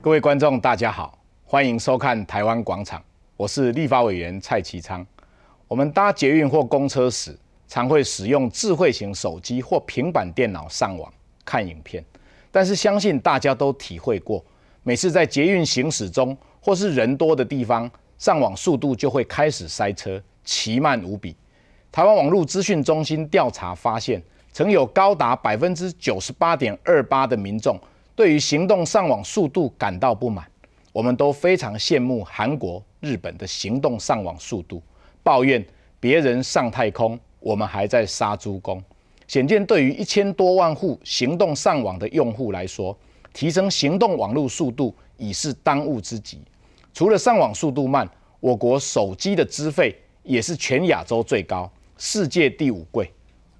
各位观众，大家好，欢迎收看《台湾广场》，我是立法委员蔡其昌。我们搭捷运或公车时，常会使用智慧型手机或平板电脑上网看影片。但是，相信大家都体会过，每次在捷运行驶中或是人多的地方，上网速度就会开始塞车，奇慢无比。台湾网络资讯中心调查发现，曾有高达百分之九十八点二八的民众。对于行动上网速度感到不满，我们都非常羡慕韩国、日本的行动上网速度，抱怨别人上太空，我们还在杀猪工。显见，对于一千多万户行动上网的用户来说，提升行动网络速度已是当务之急。除了上网速度慢，我国手机的资费也是全亚洲最高，世界第五贵。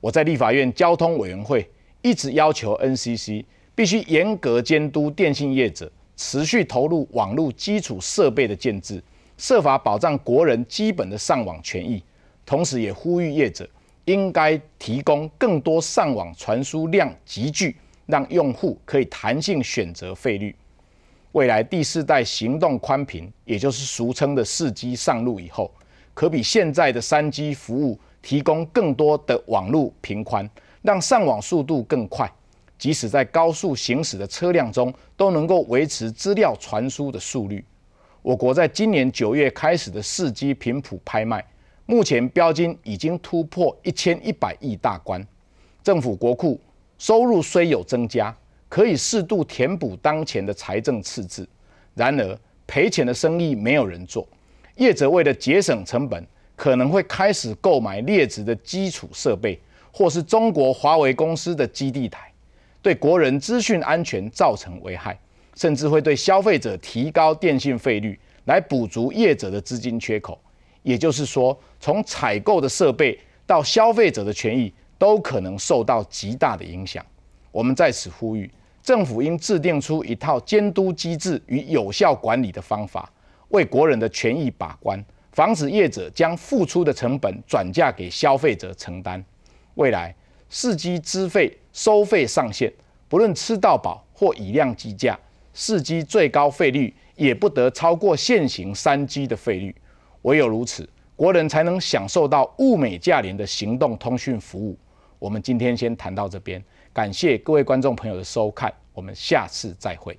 我在立法院交通委员会一直要求 NCC。必须严格监督电信业者持续投入网络基础设备的建置，设法保障国人基本的上网权益。同时，也呼吁业者应该提供更多上网传输量，集聚，让用户可以弹性选择费率。未来第四代行动宽频，也就是俗称的四 G 上路以后，可比现在的三 G 服务提供更多的网络频宽，让上网速度更快。即使在高速行驶的车辆中，都能够维持资料传输的速率。我国在今年九月开始的四 G 频谱拍卖，目前标金已经突破一千一百亿大关。政府国库收入虽有增加，可以适度填补当前的财政赤字。然而，赔钱的生意没有人做，业者为了节省成本，可能会开始购买劣质的基础设备，或是中国华为公司的基地台。对国人资讯安全造成危害，甚至会对消费者提高电信费率来补足业者的资金缺口。也就是说，从采购的设备到消费者的权益，都可能受到极大的影响。我们在此呼吁，政府应制定出一套监督机制与有效管理的方法，为国人的权益把关，防止业者将付出的成本转嫁给消费者承担。未来。四 G 资费收费上限，不论吃到饱或以量计价，四 G 最高费率也不得超过现行三 G 的费率。唯有如此，国人才能享受到物美价廉的行动通讯服务。我们今天先谈到这边，感谢各位观众朋友的收看，我们下次再会。